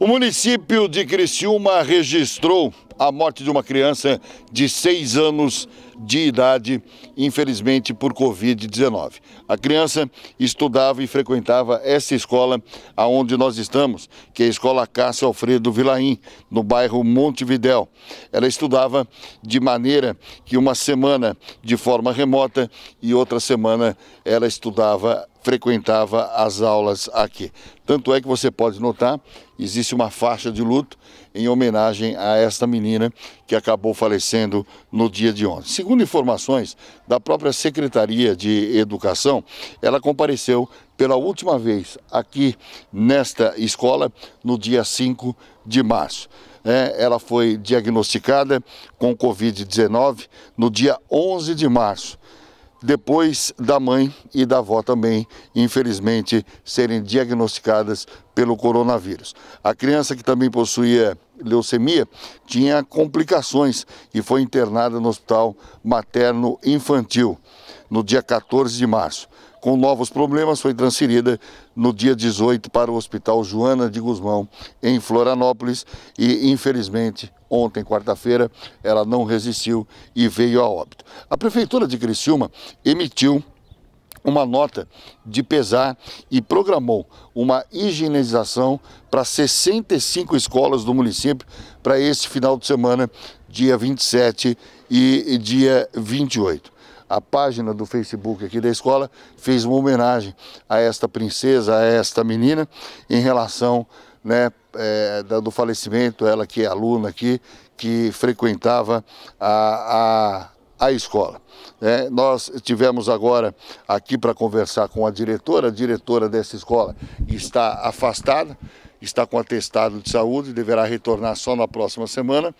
O município de Criciúma registrou a morte de uma criança de seis anos de idade, infelizmente por Covid-19. A criança estudava e frequentava essa escola aonde nós estamos, que é a Escola Cássio Alfredo Vilaim, no bairro Montevidéu. Ela estudava de maneira que uma semana de forma remota e outra semana ela estudava frequentava as aulas aqui. Tanto é que você pode notar, existe uma faixa de luto em homenagem a esta menina que acabou falecendo no dia de ontem. Segundo informações da própria Secretaria de Educação, ela compareceu pela última vez aqui nesta escola no dia 5 de março. É, ela foi diagnosticada com Covid-19 no dia 11 de março depois da mãe e da avó também, infelizmente, serem diagnosticadas pelo coronavírus. A criança que também possuía leucemia tinha complicações e foi internada no hospital materno infantil no dia 14 de março. Com novos problemas, foi transferida no dia 18 para o Hospital Joana de Guzmão, em Florianópolis, e infelizmente ontem, quarta-feira, ela não resistiu e veio a óbito. A Prefeitura de Criciúma emitiu uma nota de pesar e programou uma higienização para 65 escolas do município para esse final de semana, dia 27 e dia 28 a página do Facebook aqui da escola fez uma homenagem a esta princesa, a esta menina, em relação né, é, do falecimento, ela que é aluna aqui, que frequentava a, a, a escola. É, nós tivemos agora aqui para conversar com a diretora, a diretora dessa escola está afastada, está com atestado de saúde, deverá retornar só na próxima semana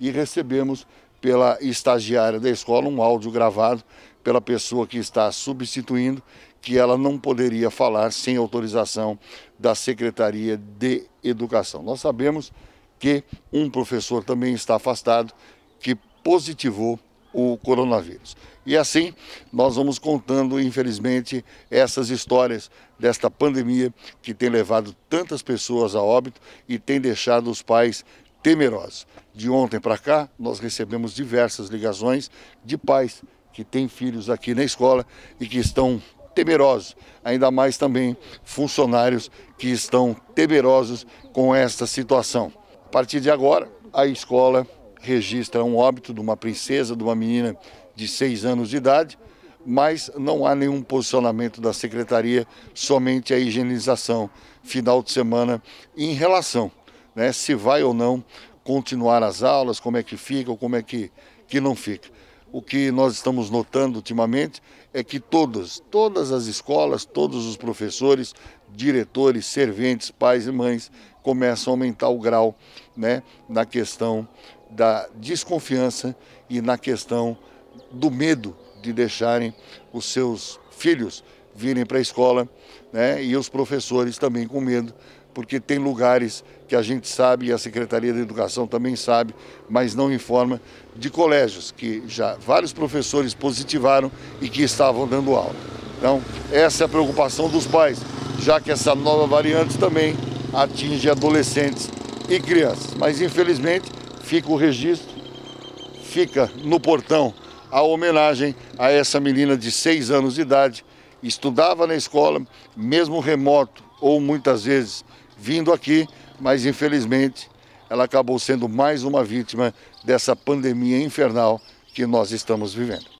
e recebemos pela estagiária da escola um áudio gravado pela pessoa que está substituindo, que ela não poderia falar sem autorização da Secretaria de Educação. Nós sabemos que um professor também está afastado, que positivou o coronavírus. E assim nós vamos contando, infelizmente, essas histórias desta pandemia que tem levado tantas pessoas a óbito e tem deixado os pais temerosos. De ontem para cá, nós recebemos diversas ligações de pais que têm filhos aqui na escola e que estão temerosos, ainda mais também funcionários que estão temerosos com esta situação. A partir de agora, a escola registra um óbito de uma princesa, de uma menina de seis anos de idade, mas não há nenhum posicionamento da secretaria, somente a higienização final de semana em relação né, se vai ou não continuar as aulas, como é que fica ou como é que, que não fica. O que nós estamos notando ultimamente é que todas, todas as escolas, todos os professores, diretores, serventes, pais e mães começam a aumentar o grau né, na questão da desconfiança e na questão do medo de deixarem os seus filhos virem para a escola, né? E os professores também com medo, porque tem lugares que a gente sabe e a Secretaria da Educação também sabe, mas não informa de colégios que já vários professores positivaram e que estavam dando aula. Então, essa é a preocupação dos pais, já que essa nova variante também atinge adolescentes e crianças. Mas infelizmente fica o registro, fica no portão a homenagem a essa menina de 6 anos de idade estudava na escola, mesmo remoto ou muitas vezes vindo aqui, mas infelizmente ela acabou sendo mais uma vítima dessa pandemia infernal que nós estamos vivendo.